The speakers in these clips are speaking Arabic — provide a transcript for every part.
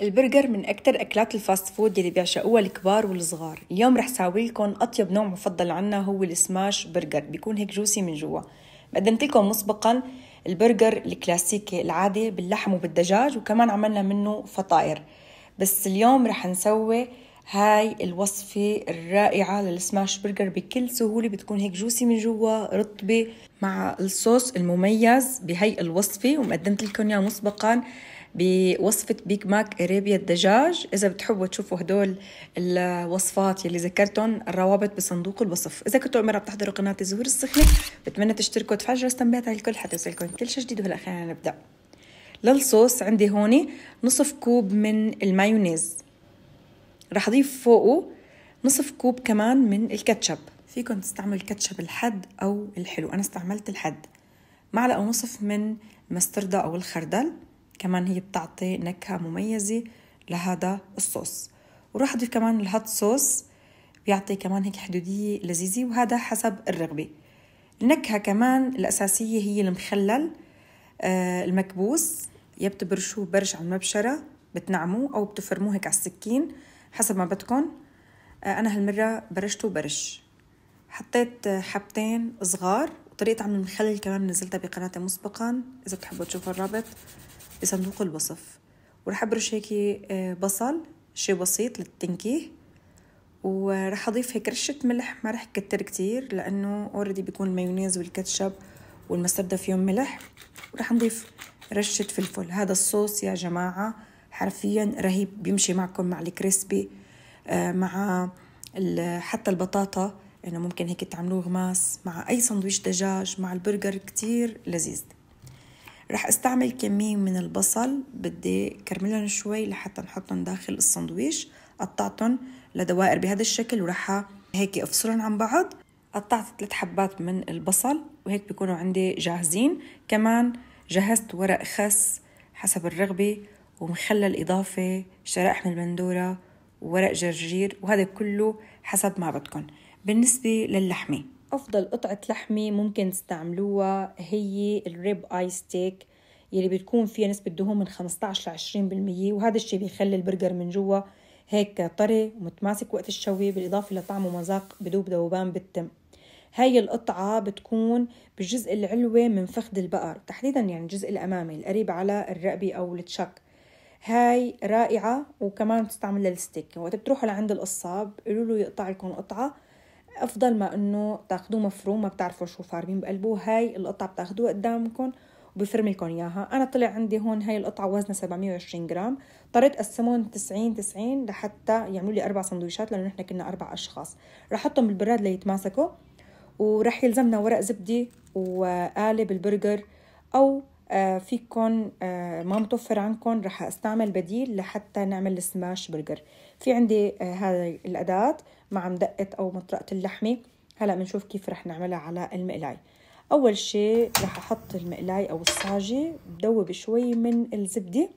البرجر من أكثر أكلات الفاست فود يلي بيعشقوها الكبار والصغار اليوم رح ساوي لكم أطيب نوع مفضل عنا هو السماش برجر بيكون هيك جوسي من جوا قدمت لكم مسبقا البرجر الكلاسيكي العادي باللحم وبالدجاج وكمان عملنا منه فطائر بس اليوم رح نسوي هاي الوصفة الرائعة للسماش برجر بكل سهولة بتكون هيك جوسي من جوا رطبة مع الصوص المميز بهي الوصفة ومقدمت لكم اياه مسبقا بوصفة بيك ماك إريبيا الدجاج إذا بتحبوا تشوفوا هدول الوصفات يلي ذكرتهم الروابط بصندوق الوصف إذا كنتوا أول بتحضروا قناة الزهور السخنة بتمنى تشتركوا وتفعلوا جرس تنبيهات على الكل يوصلكم كل شيء جديد وهلا خلينا نبدأ للصوص عندي هون نصف كوب من المايونيز رح أضيف فوقه نصف كوب كمان من الكاتشب فيكم تستعملوا الكاتشب الحد أو الحلو أنا استعملت الحد معلقة ونصف من مستردة أو الخردل كمان هي بتعطي نكهة مميزة لهذا الصوص وراح أضيف كمان الهوت صوص بيعطي كمان هيك حدودية لذيذة وهذا حسب الرغبة النكهة كمان الأساسية هي المخلل آه المكبوس يا بتبرشوه برش على المبشرة بتنعموه أو بتفرموه هيك على السكين حسب ما بدكم آه أنا هالمرة برشته برش حطيت حبتين صغار وطريقة عمل المخلل كمان نزلتها بقناتي مسبقا إذا بتحبوا تشوفوا الرابط بصندوق الوصف ورح أبرش هيك آه، بصل شي بسيط للتنكيه ورح أضيف هيك رشة ملح ما رح كتر كتير لأنه اوريدي بيكون المايونيز والكاتشب والمستردة فيهم ملح ورح نضيف رشة فلفل هذا الصوص يا جماعة حرفيا رهيب بيمشي معكم مع الكريسبي آه، مع حتى البطاطا انه ممكن هيك تعملوه غماس مع اي سندويش دجاج مع البرجر كتير لذيذ رح استعمل كمية من البصل بدي كرملهم شوي لحتى نحطهم داخل السندويش قطعتهم لدوائر بهذا الشكل ورح هيك افصلهم عن بعض قطعت ثلاث حبات من البصل وهيك بيكونوا عندي جاهزين كمان جهزت ورق خس حسب الرغبة ومخلل إضافة شرائح من البندورة وورق جرجير وهذا كله حسب ما بدكم بالنسبة للحمة أفضل قطعة لحمة ممكن تستعملوها هي الريب آي ستيك يلي بتكون فيها نسبة دهون من 15 ل 20% وهذا الشيء بيخلي البرجر من جوا هيك طري ومتماسك وقت الشوي بالإضافة لطعم ومذاق بدوب ذوبان بالتم هاي القطعة بتكون بالجزء العلوي من فخذ البقر تحديدا يعني الجزء الأمامي القريب على الرقبة أو التشك هاي رائعة وكمان بتستعمل للستيك وقت بتروحوا لعند القصاب قولوا له يقطع لكم قطعة افضل ما انه تاخذوه مفروم ما بتعرفوا شو فارمين بقلبه هاي القطعه بتاخذوها قدامكم وبفرم لكم اياها انا طلع عندي هون هاي القطعه وزنها 720 جرام اضطريت اقسمهم 90 90 لحتى يعملوا لي اربع سندويشات لانه نحن كنا اربع اشخاص رح احطهم بالبراد ليتماسكوا ورح يلزمنا ورق زبده وقالب البرجر او آه، فيكم آه، ما متوفر عندكم رح استعمل بديل لحتى نعمل السماش برجر في عندي هاي آه، الأداة مع مدقة أو مطرقة اللحمة هلا بنشوف كيف رح نعملها على المقلاي أول شيء رح أحط المقلاي أو الصاجة بدوب شوي من الزبدة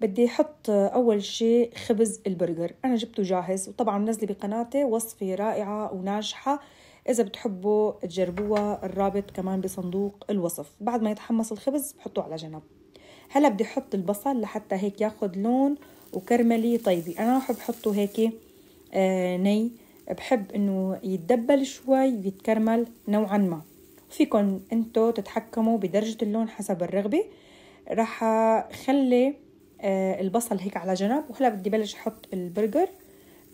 بدي أحط آه، أول شيء خبز البرجر أنا جبته جاهز وطبعا منزلة بقناتي وصفة رائعة وناجحة إذا بتحبوا تجربوها الرابط كمان بصندوق الوصف بعد ما يتحمص الخبز بحطه على جنب هلا بدي أحط البصل لحتى هيك ياخد لون وكرملي طيبي انا بحب احطه هيك آه ني بحب انه يتدبل شوي ويتكرمل نوعا ما فيكن انتو تتحكموا بدرجة اللون حسب الرغبة راح خلي آه البصل هيك على جنب وهلا بدي بلش احط البرجر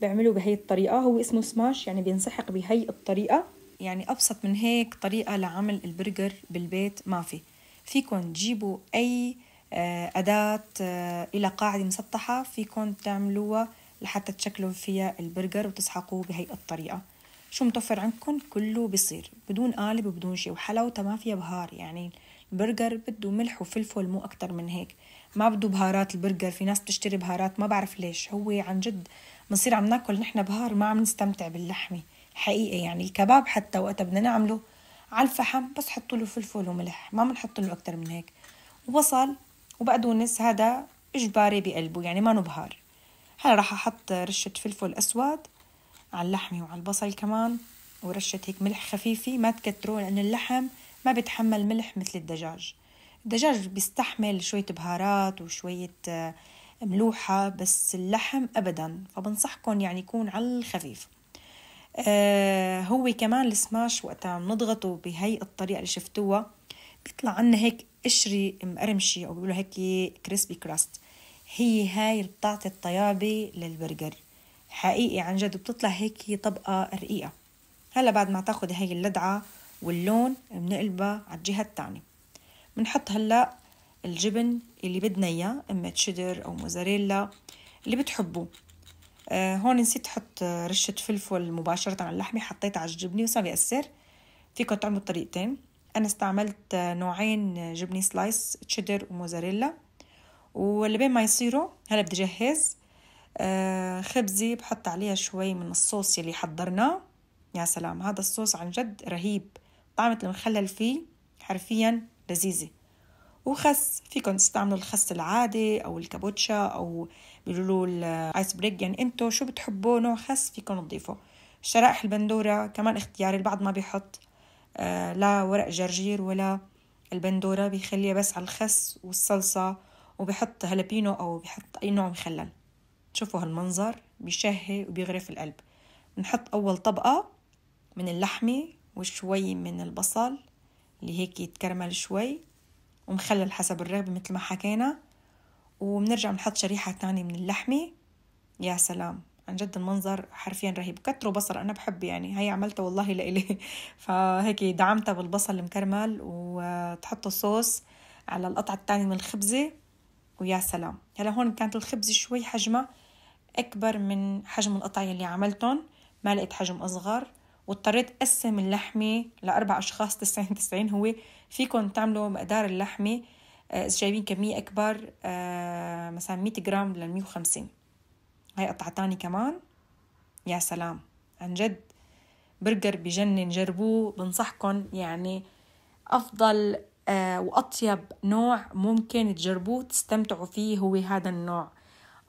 بعمله بهي الطريقة هو اسمه سماش يعني بينسحق بهي الطريقة يعني أبسط من هيك طريقة لعمل البرجر بالبيت ما في فيكن تجيبوا أي آه، أداة آه، إلى قاعدة مسطحة فيكم تعملوها لحتى تشكلوا فيها البرجر وتسحقوه بهي الطريقة شو متوفر عندكم كله بصير بدون قالب وبدون شيء وحلاوته ما فيها بهار يعني البرجر بده ملح وفلفل مو أكتر من هيك ما بده بهارات البرجر في ناس بتشتري بهارات ما بعرف ليش هو عن جد بنصير عم ناكل نحن بهار ما عم نستمتع باللحمة حقيقة يعني الكباب حتى وقتها بدنا نعمله على الفحم بس حطوا له فلفل وملح ما بنحط له أكتر من هيك وبصل وبقدونس هذا إجباري بقلبه يعني ما نبهار هلا راح أحط رشة فلفل أسود على اللحمة وعلى البصل كمان ورشة هيك ملح خفيفة ما تكتروه لأن اللحم ما بتحمل ملح مثل الدجاج الدجاج بيستحمل شوية بهارات وشوية آه، ملوحة بس اللحم أبدا فبنصحكم يعني يكون على الخفيف آه هو كمان السماش وقتها بنضغطه بهي الطريقة اللي شفتوها بيطلع عنا هيك قشري مقرمشي أو بيقولوا هيك كريسبي كراست هي هاي بتعطي الطيابة للبرجر حقيقي عن جد بتطلع هيك طبقة رقيقة هلا بعد ما تاخد هاي اللدعة واللون بنقلبها على الجهة التانية بنحط هلا الجبن اللي بدنا اياه اما تشيدر او موزاريلا اللي بتحبوه آه هون نسيت احط رشة فلفل مباشرة على اللحمة حطيتها على الجبنة بس ما بيأثر فيكم تعملوا طريقتين أنا استعملت نوعين جبنة سلايس تشيدر وموزاريلا ولبين ما يصيروا هلا بدي جهز آه، خبزي بحط عليها شوي من الصوص يلي حضرناه يا سلام هذا الصوص عن جد رهيب طعمة المخلل فيه حرفيا لذيذة وخس فيكم تستعملوا الخس العادي أو الكابوتشا أو بيقولوا الايس بريك يعني انتو شو بتحبوا نوع خس فيكم تضيفوا شرائح البندورة كمان اختياري البعض ما بيحط آه، لا ورق جرجير ولا البندورة بيخليها بس على الخس والصلصة وبحط هالبينو أو بحط أي نوع مخلل شوفوا هالمنظر بيشهي وبيغرف القلب بنحط أول طبقة من اللحمة وشوي من البصل اللي هيك يتكرمل شوي ومخلل حسب الرغبة مثل ما حكينا وبنرجع بنحط شريحة تانية من اللحمة يا سلام عن جد المنظر حرفيا رهيب كتروا بصل انا بحب يعني هي عملتها والله لإلي فهيك دعمتها بالبصل المكرمل وتحطوا صوص على القطعة الثانية من الخبزة ويا سلام هلا هون كانت الخبزة شوي حجمها أكبر من حجم القطع اللي عملتهم ما لقيت حجم أصغر واضطريت أقسم اللحمة لأربع أشخاص تسعين تسعين هو فيكم تعملوا مقدار اللحمة آه، إذا جايبين كمية أكبر آه، مثلا مية جرام لل وخمسين هاي قطعة تاني كمان يا سلام عن جد برجر بجنن جربوه بنصحكم يعني أفضل آه وأطيب نوع ممكن تجربوه تستمتعوا فيه هو هذا النوع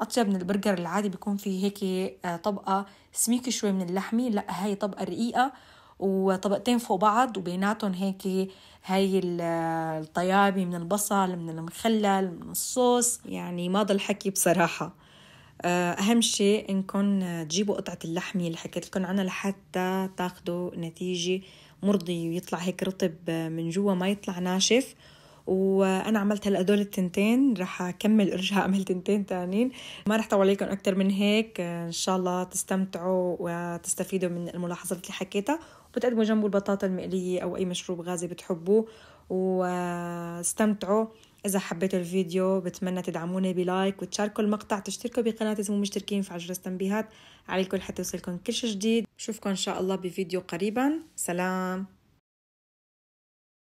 أطيب من البرجر العادي بيكون فيه هيك آه طبقة سميكة شوي من اللحمة لا هاي طبقة رقيقة وطبقتين فوق بعض وبيناتهم هيك هاي آه، الطيابة من البصل من المخلل من الصوص يعني ما ضل حكي بصراحة آه، اهم شيء انكم آه، تجيبوا قطعه اللحمه اللي حكيت لكم عنها لحتى تاخذوا نتيجه مرضي ويطلع هيك رطب آه، من جوا ما يطلع ناشف وانا عملت هلا هدول التنتين رح اكمل ارجع اعمل تنتين تانيين ما رح طول عليكم اكثر من هيك ان شاء الله تستمتعوا وتستفيدوا من الملاحظات اللي حكيتها وبتقدموا جنبه البطاطا المقليه او اي مشروب غازي بتحبوه واستمتعوا إذا حبيتوا الفيديو بتمنى تدعموني بلايك وتشاركوا المقطع تشتركوا بقناة إذا مو مشتركين في جرس التنبيهات على الكل يوصلكم كل شيء جديد بشوفكم إن شاء الله بفيديو قريبا سلام